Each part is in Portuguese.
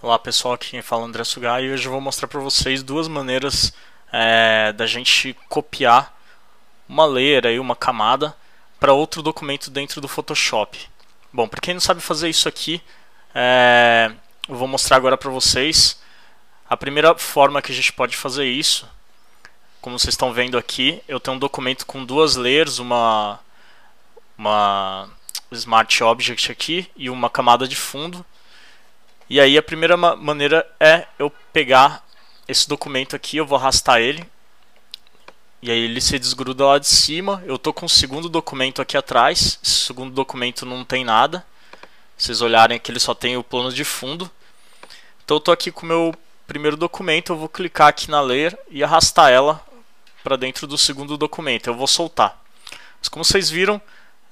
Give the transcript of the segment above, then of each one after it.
Olá pessoal, aqui fala é André Sugai e hoje eu vou mostrar para vocês duas maneiras é, da gente copiar uma layer, aí, uma camada, para outro documento dentro do Photoshop. Bom, para quem não sabe fazer isso aqui, é, eu vou mostrar agora para vocês a primeira forma que a gente pode fazer isso. Como vocês estão vendo aqui, eu tenho um documento com duas layers, uma, uma Smart Object aqui e uma camada de fundo. E aí a primeira ma maneira é eu pegar esse documento aqui, eu vou arrastar ele. E aí ele se desgruda lá de cima. Eu tô com o segundo documento aqui atrás. Esse segundo documento não tem nada. Vocês olharem aqui, ele só tem o plano de fundo. Então eu tô aqui com o meu primeiro documento, eu vou clicar aqui na layer e arrastar ela para dentro do segundo documento. Eu vou soltar. Mas como vocês viram,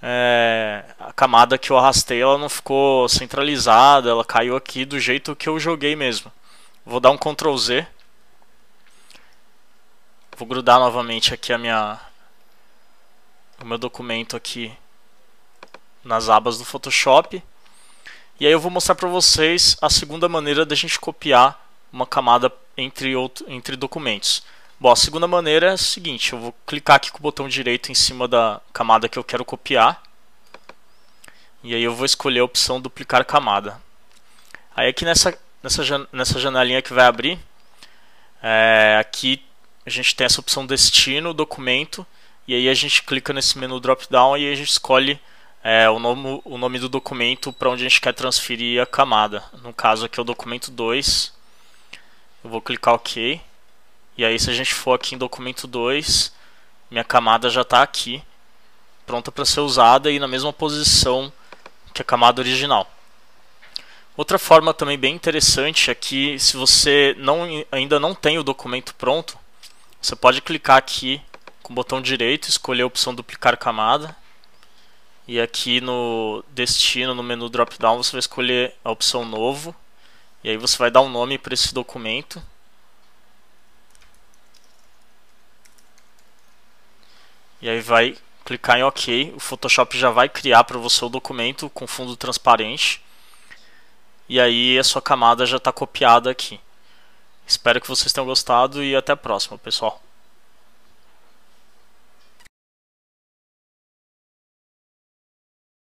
é, a camada que eu arrastei ela não ficou centralizada, ela caiu aqui do jeito que eu joguei mesmo. Vou dar um Ctrl Z. Vou grudar novamente aqui a minha o meu documento aqui nas abas do Photoshop. E aí eu vou mostrar para vocês a segunda maneira da gente copiar uma camada entre, outro, entre documentos. Bom, a segunda maneira é a seguinte, eu vou clicar aqui com o botão direito em cima da camada que eu quero copiar. E aí eu vou escolher a opção duplicar camada. Aí aqui nessa, nessa, nessa janelinha que vai abrir, é, aqui a gente tem essa opção destino, documento, e aí a gente clica nesse menu drop down e a gente escolhe é, o, nome, o nome do documento para onde a gente quer transferir a camada. No caso aqui é o documento 2, eu vou clicar OK. E aí, se a gente for aqui em documento 2, minha camada já está aqui, pronta para ser usada e na mesma posição que a camada original. Outra forma também bem interessante é que se você não, ainda não tem o documento pronto, você pode clicar aqui com o botão direito, escolher a opção duplicar camada e aqui no destino, no menu drop-down, você vai escolher a opção novo e aí você vai dar um nome para esse documento E aí vai clicar em OK. O Photoshop já vai criar para você o documento com fundo transparente. E aí a sua camada já está copiada aqui. Espero que vocês tenham gostado e até a próxima, pessoal.